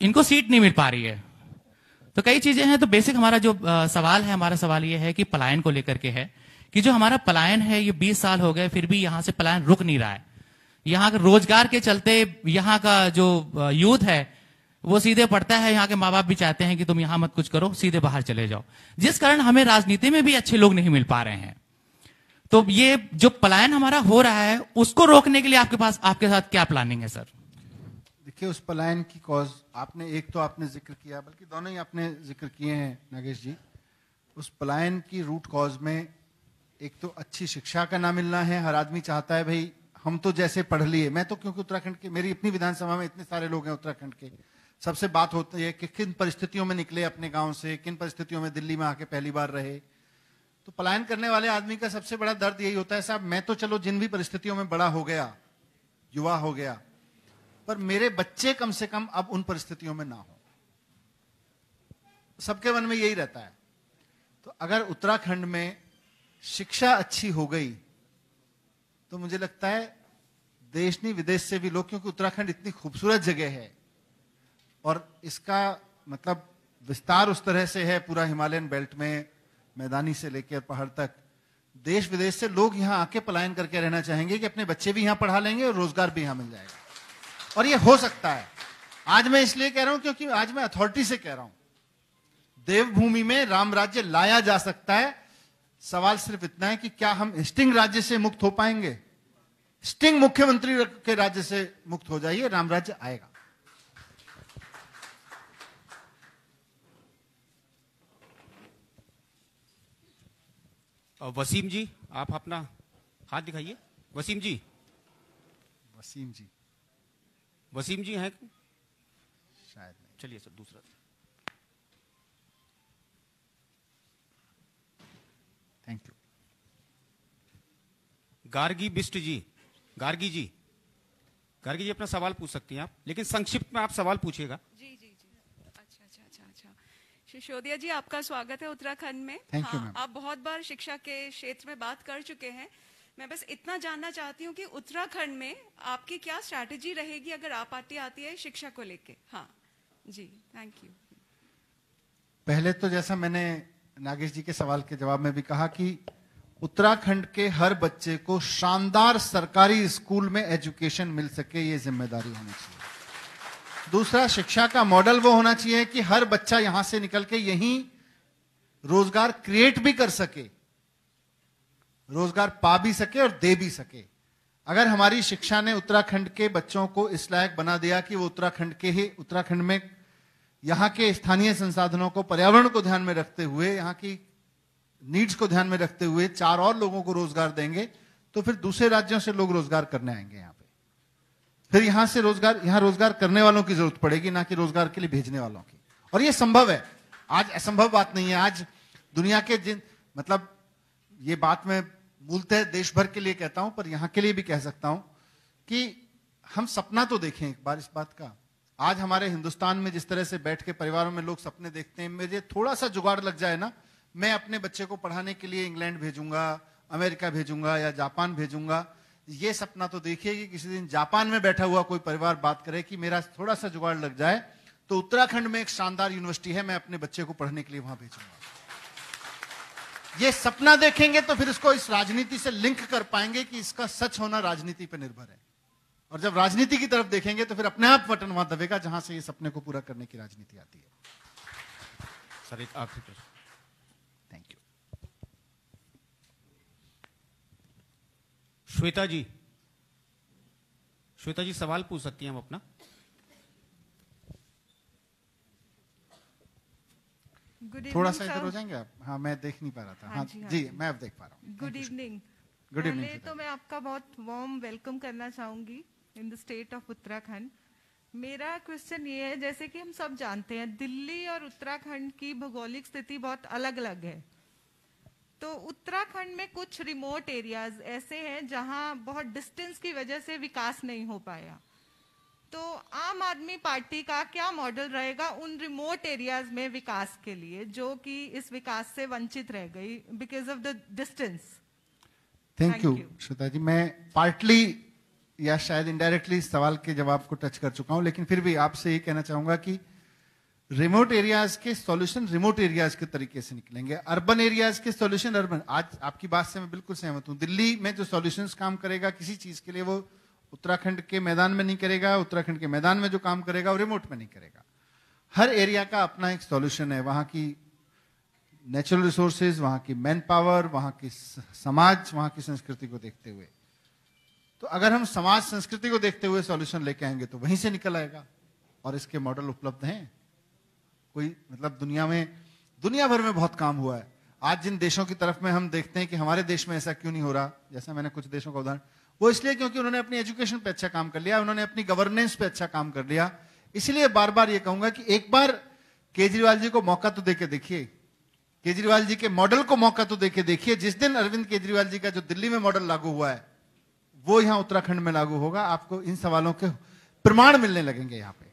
इनको सीट नहीं मिल पा रही है तो कई चीजें हैं तो बेसिक हमारा जो सवाल है हमारा सवाल ये है कि पलायन को लेकर के है कि जो हमारा पलायन है ये 20 साल हो गए फिर भी यहां से पलायन रुक नहीं रहा है यहाँ रोजगार के चलते यहाँ का जो यूथ है वो सीधे पढ़ता है यहाँ के माँ बाप भी चाहते हैं कि तुम यहां मत कुछ करो सीधे बाहर चले जाओ जिस कारण हमें राजनीति में भी अच्छे लोग नहीं मिल पा रहे हैं तो ये जो पलायन हमारा हो रहा है उसको रोकने के लिए आपके पास आपके साथ क्या प्लानिंग है सर देखिए उस पलायन की कॉज आपने एक तो आपने जिक्र किया बल्कि दोनों ही आपने जिक्र किए हैं नागेश जी उस पलायन की रूट कॉज में एक तो अच्छी शिक्षा का ना मिलना है हर आदमी चाहता है भाई हम तो जैसे पढ़ लिए मैं तो क्योंकि उत्तराखंड के मेरी इतनी विधानसभा में इतने सारे लोग हैं उत्तराखंड के सबसे बात होती है कि किन परिस्थितियों में निकले अपने गांव से किन परिस्थितियों में दिल्ली में आके पहली बार रहे तो पलायन करने वाले आदमी का सबसे बड़ा दर्द यही होता है साहब मैं तो चलो जिन भी परिस्थितियों में बड़ा हो गया युवा हो गया पर मेरे बच्चे कम से कम अब उन परिस्थितियों में ना हो सबके मन में यही रहता है तो अगर उत्तराखंड में शिक्षा अच्छी हो गई तो मुझे लगता है देश नहीं विदेश से भी लोग क्योंकि उत्तराखंड इतनी खूबसूरत जगह है और इसका मतलब विस्तार उस तरह से है पूरा हिमालयन बेल्ट में मैदानी से लेकर पहाड़ तक देश विदेश से लोग यहाँ आके पलायन करके रहना चाहेंगे कि अपने बच्चे भी यहाँ पढ़ा लेंगे और रोजगार भी यहाँ मिल जाएगा और ये हो सकता है आज मैं इसलिए कह रहा हूं क्योंकि आज मैं अथॉरिटी से कह रहा हूं देवभूमि में राम राज्य लाया जा सकता है सवाल सिर्फ इतना है कि क्या हम स्टिंग राज्य से मुक्त हो पाएंगे स्टिंग मुख्यमंत्री के राज्य से मुक्त हो जाइए राम राज्य आएगा वसीम जी आप अपना हाथ दिखाइए वसीम जी वसीम जी वसीम जी हैं शायद नहीं चलिए सर दूसरा थैंक यू गार्गी बिस्ट जी गार्गी जी गार्गी जी अपना सवाल पूछ सकती हैं आप लेकिन संक्षिप्त में आप सवाल पूछिएगा शिशोदिया जी आपका स्वागत है उत्तराखंड में Thank हाँ, you, आप बहुत बार शिक्षा के क्षेत्र में बात कर चुके हैं मैं बस इतना जानना चाहती हूँ कि उत्तराखंड में आपकी क्या स्ट्रैटेजी रहेगी अगर आप आती आती है शिक्षा को लेके हाँ जी थैंक यू पहले तो जैसा मैंने नागेश जी के सवाल के जवाब में भी कहा कि उत्तराखंड के हर बच्चे को शानदार सरकारी स्कूल में एजुकेशन मिल सके ये जिम्मेदारी होनी चाहिए दूसरा शिक्षा का मॉडल वो होना चाहिए कि हर बच्चा यहां से निकल के यहीं रोजगार क्रिएट भी कर सके रोजगार पा भी सके और दे भी सके अगर हमारी शिक्षा ने उत्तराखंड के बच्चों को इस लायक बना दिया कि वो उत्तराखंड के ही उत्तराखंड में यहां के स्थानीय संसाधनों को पर्यावरण को ध्यान में रखते हुए यहाँ की नीड्स को ध्यान में रखते हुए चार और लोगों को रोजगार देंगे तो फिर दूसरे राज्यों से लोग रोजगार करने आएंगे यहां पर फिर यहां से रोजगार यहां रोजगार करने वालों की जरूरत पड़ेगी ना कि रोजगार के लिए भेजने वालों की और यह संभव है आज असंभव बात नहीं है आज दुनिया के जिन मतलब ये बात मैं मूलतः देश भर के लिए कहता हूं पर यहां के लिए भी कह सकता हूं कि हम सपना तो देखें एक बार इस बात का आज हमारे हिंदुस्तान में जिस तरह से बैठ के परिवारों में लोग सपने देखते हैं मुझे थोड़ा सा जुगाड़ लग जाए ना मैं अपने बच्चे को पढ़ाने के लिए इंग्लैंड भेजूंगा अमेरिका भेजूंगा या जापान भेजूंगा ये सपना तो देखिए कि किसी दिन जापान में बैठा हुआ कोई परिवार बात करे कि मेरा थोड़ा सा जुगाड़ लग जाए तो उत्तराखंड में एक शानदार यूनिवर्सिटी है मैं अपने बच्चे को पढ़ने के लिए वहां भेजूंगा ये सपना देखेंगे तो फिर इसको इस राजनीति से लिंक कर पाएंगे कि इसका सच होना राजनीति पर निर्भर है और जब राजनीति की तरफ देखेंगे तो फिर अपने आप बटन वहां दबेगा जहां से ये सपने को पूरा करने की राजनीति आती है सर एक आखिरी प्रश्न श्वेता जी श्वेता जी सवाल पूछ सकती हैं हम अपना थोड़ा सा इधर हो जाएंगे आप हाँ मैं देख नहीं पा रहा था हाँ, हाँ जी, हाँ जी, मैं अब देख पा रहा हूँ गुड इवनिंग गुड इवनिंग तो मैं आपका बहुत वार्म वेलकम करना चाहूंगी in the state of Uttarakhand मेरा क्वेश्चन ये है जैसे कि हम सब जानते हैं दिल्ली और उत्तराखंड की भौगोलिक स्थिति बहुत अलग अलग है तो उत्तराखंड में कुछ रिमोट एरियाज ऐसे हैं जहां बहुत डिस्टेंस की वजह से विकास नहीं हो पाया तो आम आदमी पार्टी का क्या मॉडल रहेगा उन रिमोट एरियाज में विकास के लिए जो कि इस विकास से वंचित रह गई because of the distance thank you Shweta ji मैं पार्टली या शायद इनडायरेक्टली सवाल के जवाब को टच कर चुका हूं लेकिन फिर भी आपसे ये कहना चाहूंगा कि रिमोट एरियाज के सॉल्यूशन रिमोट एरियाज के तरीके से निकलेंगे अर्बन एरियाज के सॉल्यूशन अर्बन आज आपकी बात से मैं बिल्कुल सहमत हूं दिल्ली में जो सॉल्यूशन काम करेगा किसी चीज के लिए वो उत्तराखंड के मैदान में नहीं करेगा उत्तराखंड के मैदान में जो काम करेगा वो रिमोट में नहीं करेगा हर एरिया का अपना एक सॉल्यूशन है वहां की नेचुरल रिसोर्सेज वहां की मैन पावर वहां की समाज वहां की संस्कृति को देखते हुए तो अगर हम समाज संस्कृति को देखते हुए सॉल्यूशन लेके आएंगे तो वहीं से निकल आएगा और इसके मॉडल उपलब्ध हैं कोई मतलब दुनिया में दुनिया भर में बहुत काम हुआ है आज जिन देशों की तरफ में हम देखते हैं कि हमारे देश में ऐसा क्यों नहीं हो रहा जैसा मैंने कुछ देशों का उदाहरण वो इसलिए क्योंकि उन्होंने अपनी एजुकेशन पे अच्छा काम कर लिया उन्होंने अपनी गवर्नेंस पे अच्छा काम कर लिया इसलिए बार बार ये कहूंगा कि एक बार केजरीवाल जी को मौका तो देके देखिए केजरीवाल जी के मॉडल को मौका तो देके देखिए जिस दिन अरविंद केजरीवाल जी का जो दिल्ली में मॉडल लागू हुआ है वो यहां उत्तराखंड में लागू होगा आपको इन सवालों के प्रमाण मिलने लगेंगे यहां पर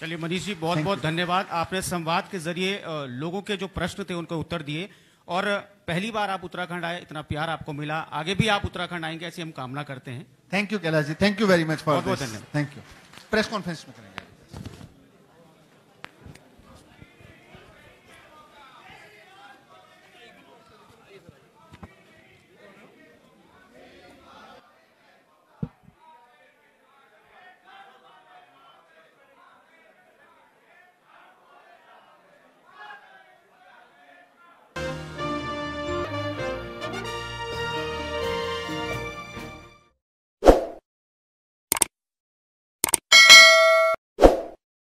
चलिए मनीष जी बहुत बहुत धन्यवाद आपने संवाद के जरिए लोगों के जो प्रश्न थे उनको उत्तर दिए और पहली बार आप उत्तराखंड आए इतना प्यार आपको मिला आगे भी आप उत्तराखंड आएंगे ऐसी हम कामना करते हैं thank you Kailash ji thank you very much बहुत बहुत धन्यवाद थैंक यू प्रेस कॉन्फ्रेंस में करेंगे